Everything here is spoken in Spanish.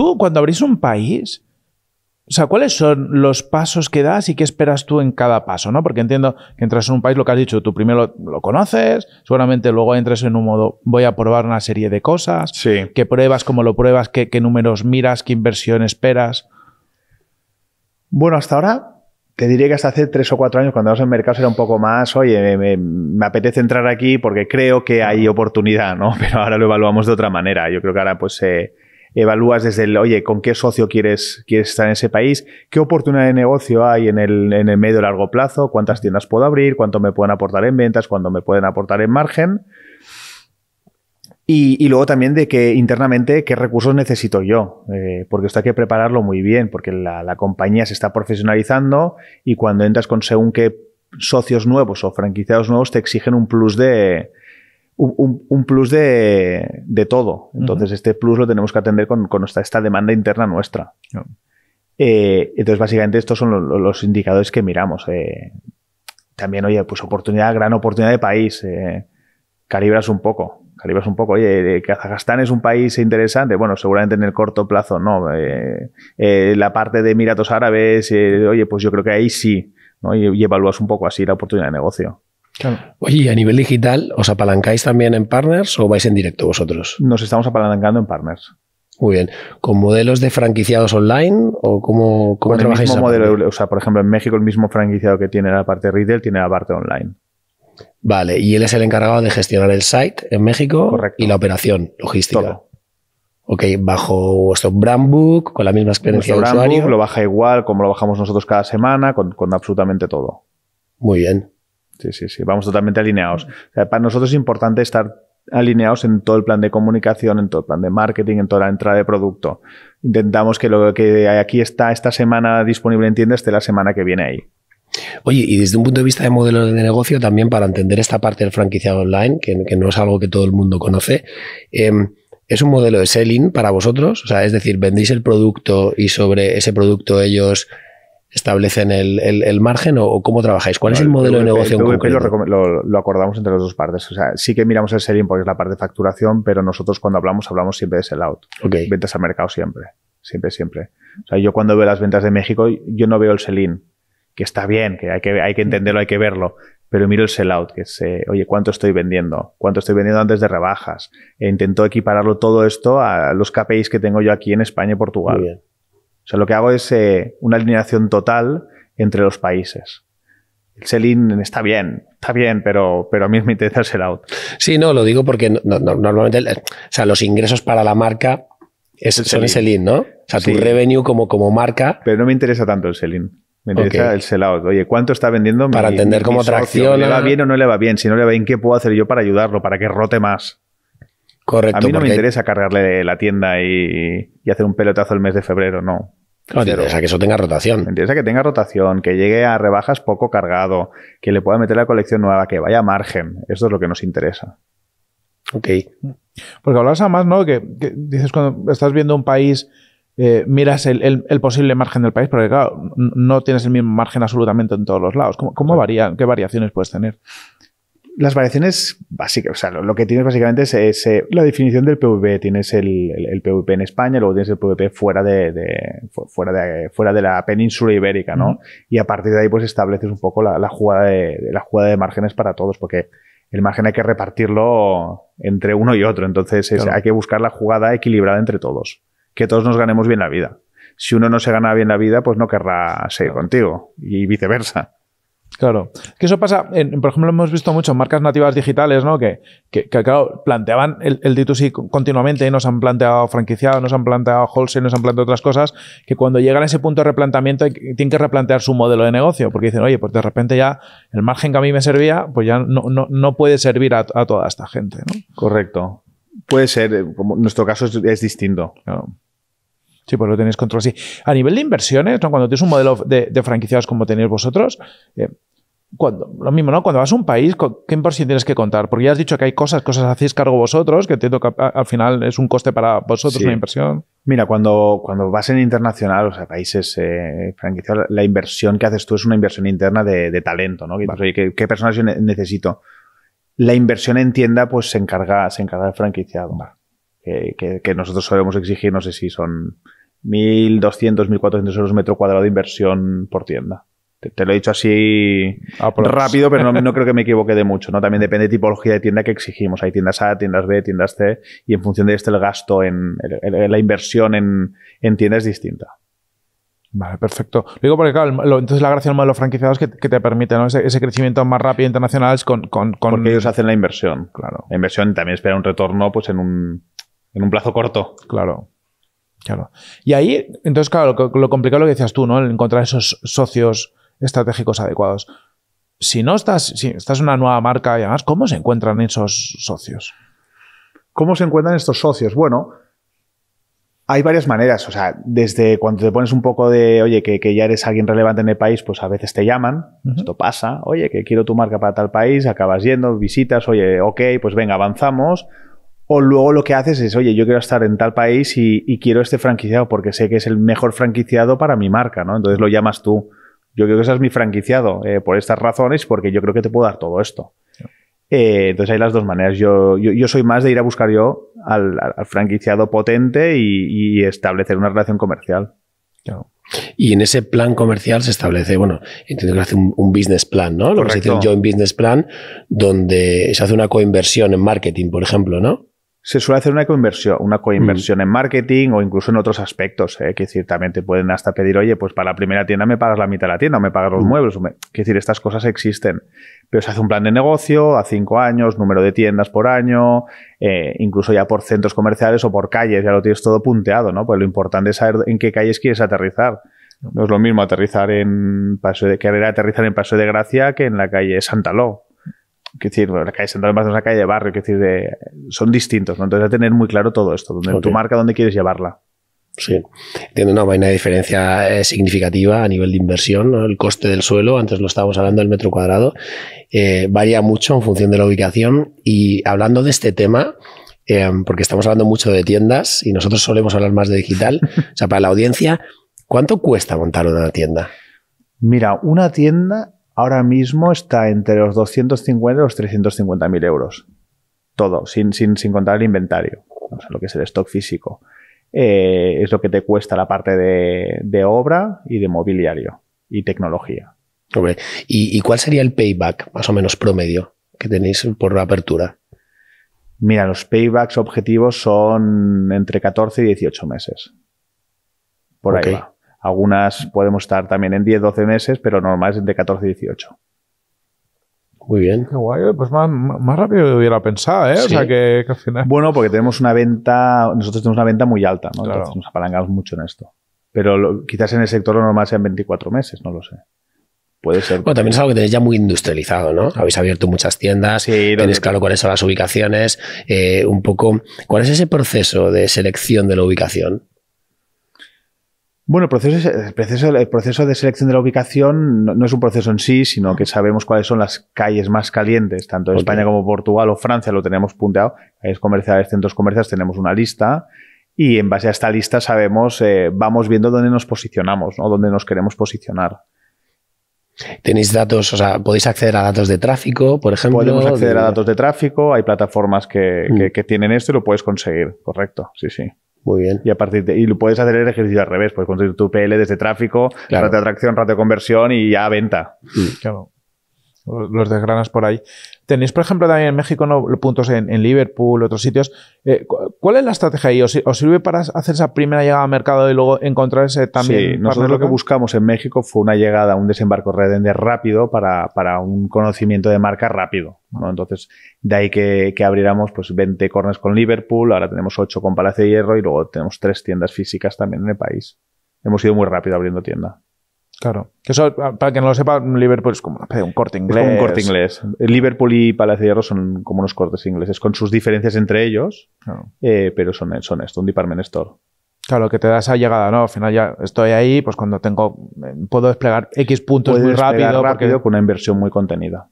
tú cuando abrís un país, o sea, ¿cuáles son los pasos que das y qué esperas tú en cada paso? ¿no? Porque entiendo que entras en un país, lo que has dicho, tú primero lo, conoces, seguramente luego entras en un modo, voy a probar una serie de cosas, qué pruebas, cómo lo pruebas, qué, números miras, qué inversión esperas. Bueno, hasta ahora te diría que hasta hace tres o cuatro años, cuando en mercado, era un poco más, oye, me, apetece entrar aquí porque creo que hay oportunidad, ¿no? Pero ahora lo evaluamos de otra manera. Yo creo que ahora, pues, eh, evalúas desde el, oye, ¿con qué socio quieres, quieres estar en ese país? ¿Qué oportunidad de negocio hay en el, en el medio y largo plazo? ¿Cuántas tiendas puedo abrir? ¿Cuánto me pueden aportar en ventas? ¿Cuánto me pueden aportar en margen? Y, luego también de que internamente qué recursos necesito yo, eh, porque esto hay que prepararlo muy bien, porque la, la, compañía se está profesionalizando y cuando entras con según qué socios nuevos o franquiciados nuevos te exigen un plus de, un, plus de, todo. Entonces, este plus lo tenemos que atender con, esta, demanda interna nuestra. Eh, entonces, básicamente, estos son los indicadores que miramos. Eh. También, oye, pues oportunidad, gran oportunidad de país. Eh. Calibras un poco. Calibras un poco. Oye, Kazajstán es un país interesante. Bueno, seguramente en el corto plazo no. la parte de Emiratos Árabes, oye, pues yo creo que ahí sí. ¿no? Y, y, evalúas un poco así la oportunidad de negocio. Oye, ¿y a nivel digital, ¿os apalancáis también en partners o vais en directo vosotros? Nos estamos apalancando en partners. Muy bien. ¿Con modelos de franquiciados online o cómo, cómo trabajáis? El mismo modelo, o sea, por ejemplo, en México el mismo franquiciado que tiene la parte retail tiene la parte online. Vale, y él es el encargado de gestionar el site en México y la operación logística. Todo. Ok, bajo vuestro brand con la misma experiencia de brand lo baja igual, como lo bajamos nosotros cada semana, con, con absolutamente todo. Muy bien. Sí, sí, sí. Vamos totalmente alineados. para nosotros es importante estar alineados en todo el plan de comunicación, en todo el plan de marketing, en toda la entrada de producto. Intentamos que lo que aquí está esta semana disponible en tienda esté la semana que viene ahí. Oye, y desde un punto de vista de modelo de negocio, también para entender esta parte del franquiciado online, que, no es algo que todo el mundo conoce, em, ¿es un modelo de selling para vosotros? O sea, es decir, vendéis el producto y sobre ese producto ellos establecen el, el, el margen o, cómo trabajáis? ¿Cuál es el modelo de negocio en Lo, acordamos entre las dos partes. O sea, sí que miramos el selling porque es la parte de facturación, pero nosotros cuando hablamos hablamos siempre de sell out. Ventas al mercado siempre, siempre, siempre. O sea, yo cuando veo las ventas de México, yo no veo el sell que está bien, que hay que, hay que entenderlo, hay que verlo, pero miro el sell-out, que es, eh, oye, ¿cuánto estoy vendiendo? ¿Cuánto estoy vendiendo antes de rebajas? E intento equipararlo todo esto a los KPIs que tengo yo aquí en España y Portugal. O sea, lo que hago es eh, una alineación total entre los países. El sell-in está bien, está bien, pero, pero a mí me interesa el sell out. Sí, no, lo digo porque normalmente, eh, sea, los ingresos para la marca son el sell ¿no? O sea, tu revenue como, como marca. Pero no me interesa tanto el sell-in. Me interesa el sell Oye, ¿cuánto está vendiendo? Para entender cómo tracciona. ¿Le va bien o no le va bien? Si no le va bien, ¿qué puedo hacer yo para ayudarlo, para que rote más? Correcto. A mí no me interesa cargarle la tienda y hacer un pelotazo el mes de febrero, no interesa que eso tenga rotación. Me interesa que tenga rotación, que llegue a rebajas poco cargado, que le pueda meter la colección nueva, que vaya a margen. Eso es lo que nos interesa. Ok. Porque hablas además, ¿no? Que, dices cuando estás viendo un país, eh, miras el, posible margen del país, pero claro, no tienes el mismo margen absolutamente en todos los lados. ¿Cómo, cómo varía, ¿Qué variaciones puedes tener? Las variaciones básicas, o sea, lo, que tienes básicamente es, eh, la definición del PVP. Tienes el, PVP en España, luego tienes el PVP fuera de, fuera de, fuera de la península ibérica, ¿no? Y a partir de ahí, pues estableces un poco la, jugada de, la jugada de márgenes para todos, porque el margen hay que repartirlo entre uno y otro. Entonces, hay que buscar la jugada equilibrada entre todos. Que todos nos ganemos bien la vida. Si uno no se gana bien la vida, pues no querrá seguir contigo. Y viceversa. Claro, que eso pasa, por ejemplo, hemos visto mucho marcas nativas digitales, ¿no? Que, claro, planteaban el, el, D2C continuamente y nos han planteado franquiciado, nos han planteado wholesale, nos han planteado otras cosas, que cuando llegan a ese punto de replanteamiento tienen que replantear su modelo de negocio, porque dicen, oye, pues de repente ya el margen que a mí me servía, pues ya no, puede servir a, toda esta gente, ¿no? Correcto. Puede ser, eh, como nuestro caso es, es distinto. Claro. Sí, pues lo tenéis control. Sí. A nivel de inversiones, cuando tienes un modelo de, franquiciados como tenéis vosotros, eh, cuando, lo mismo, ¿no? Cuando vas a un país, ¿qué por tienes que contar? Porque ya has dicho que hay cosas, cosas hacéis cargo vosotros, que entiendo que al final es un coste para vosotros, la inversión. Mira, cuando, cuando vas en internacional, o sea, países eh, franquiciados, la inversión que haces tú es una inversión interna de, talento, ¿no? ¿qué, ¿qué, personas yo necesito? La inversión en tienda, pues se encarga, se encarga el franquiciado que, nosotros solemos exigir, no sé si son 1.200, 1.400 euros metro cuadrado de inversión por tienda. Te, lo he dicho así ah, pues. rápido, pero no, creo que me equivoque de mucho. ¿no? También depende de tipología de tienda que exigimos. Hay tiendas A, tiendas B, tiendas C, y en función de este el gasto, en la inversión en, en tienda es distinta. Vale, perfecto. Lo digo porque, claro, entonces la gracia del modelo franquiciado es que, te permite ¿no? ese, crecimiento más rápido internacional con, con, Porque ellos hacen la inversión. Claro. La inversión también espera un retorno pues en un, en un plazo corto. Claro. Claro. Y ahí, entonces, claro, lo, complicado lo que decías tú, ¿no? El encontrar esos socios estratégicos adecuados. Si no estás, si estás en una nueva marca y además, ¿cómo se encuentran esos socios? ¿Cómo se encuentran estos socios? Bueno, hay varias maneras. O sea, desde cuando te pones un poco de, oye, que, ya eres alguien relevante en el país, pues a veces te llaman, esto pasa, oye, que quiero tu marca para tal país, acabas yendo, visitas, oye, ok, pues venga, avanzamos. O luego lo que haces es, oye, yo quiero estar en tal país y, quiero este franquiciado porque sé que es el mejor franquiciado para mi marca, ¿no? Entonces lo llamas tú. Yo creo que seas mi franquiciado eh, por estas razones, porque yo creo que te puedo dar todo esto. Eh, entonces hay las dos maneras. Yo, yo, soy más de ir a buscar yo al, franquiciado potente y, establecer una relación comercial. Y en ese plan comercial se establece, bueno, entiendo que hace un, business plan, ¿no? Lo que se dice un joint business plan, donde se hace una coinversión en marketing, por ejemplo, ¿no? se suele hacer una coinversión, una mm. coinversión en marketing o incluso en otros aspectos. ¿eh? Que decir, también te pueden hasta pedir, oye, pues para la primera tienda me pagas la mitad de la tienda, o me pagas los mm. muebles. O me... decir, estas cosas existen. Pero se hace un plan de negocio a cinco años, número de tiendas por año, eh, incluso ya por centros comerciales o por calles, ya lo tienes todo punteado, ¿no? Pues lo importante es saber en qué calles quieres aterrizar. No es lo mismo aterrizar en Paso de, querer aterrizar en Paseo de Gracia que en la calle Santaló. Es decir, la calle Central más de una calle de barrio, decir, son distintos, ¿no? Entonces hay que tener muy claro todo esto, tu marca, dónde quieres llevarla. Sí, Tiene una vaina una diferencia eh, significativa a nivel de inversión, el coste del suelo, antes lo estábamos hablando del metro cuadrado, eh, varía mucho en función de la ubicación y hablando de este tema, em, porque estamos hablando mucho de tiendas y nosotros solemos hablar más de digital, o sea, para la audiencia, ¿cuánto cuesta montar una tienda? Mira, una tienda ahora mismo está entre los 250 y los 350.000 euros. Todo, sin, sin, sin contar el inventario, lo que es el stock físico. Eh, es lo que te cuesta la parte de, obra y de mobiliario y tecnología. ¿y, cuál sería el payback más o menos promedio que tenéis por la apertura? Mira, los paybacks objetivos son entre 14 y 18 meses. Por ahí va. Algunas podemos estar también en 10, 12 meses, pero normal es entre 14 y 18. Muy bien. Qué guay, pues más, más rápido hubiera pensado, ¿eh? O sea, que, al final... Bueno, porque tenemos una venta, nosotros tenemos una venta muy alta, ¿no? nos apalancamos mucho en esto. Pero quizás en el sector lo normal en 24 meses, no lo sé. Puede ser. Bueno, también es algo que tenéis ya muy industrializado, ¿no? Habéis abierto muchas tiendas, sí, tenéis claro cuáles son las ubicaciones, eh, un poco, ¿cuál es ese proceso de selección de la ubicación? Bueno, el proceso, de selección de la ubicación no, es un proceso en sí, sino que sabemos cuáles son las calles más calientes, tanto en España como Portugal o Francia lo tenemos punteado, calles comerciales, centros comerciales, tenemos una lista y en base a esta lista sabemos, eh, vamos viendo dónde nos posicionamos, dónde nos queremos posicionar. Tenéis datos, o sea, podéis acceder a datos de tráfico, por ejemplo. Podemos acceder a datos de tráfico, hay plataformas que, mm. que tienen esto y lo puedes conseguir, correcto, sí, sí. Muy bien. Y a partir de, y puedes hacer el ejercicio al revés, puedes construir tu PL desde tráfico, la de atracción, rato de conversión y ya venta. Mm. Claro los desgranas por ahí. Tenéis, por ejemplo, también en México puntos en, Liverpool, otros sitios. Eh, ¿Cuál es la estrategia ahí? ¿Os, sirve para hacer esa primera llegada al mercado y luego encontrar ese también? Sí, nosotros lo que buscamos en México fue una llegada, un desembarco redende rápido para, para un conocimiento de marca rápido. Entonces, de ahí que, abriéramos pues, 20 corners con Liverpool, ahora tenemos 8 con Palacio de Hierro y luego tenemos 3 tiendas físicas también en el país. Hemos ido muy rápido abriendo tienda. Claro. Eso, para que no lo sepa, Liverpool es como un corte inglés. un corte inglés. Liverpool y Palacio de Hierro son como unos cortes ingleses, con sus diferencias entre ellos, eh, pero son, son esto, un department store. Claro, que te da esa llegada, ¿no? Al final ya estoy ahí, pues cuando tengo, eh, puedo desplegar X puntos muy rápido. rápido porque... con una inversión muy contenida.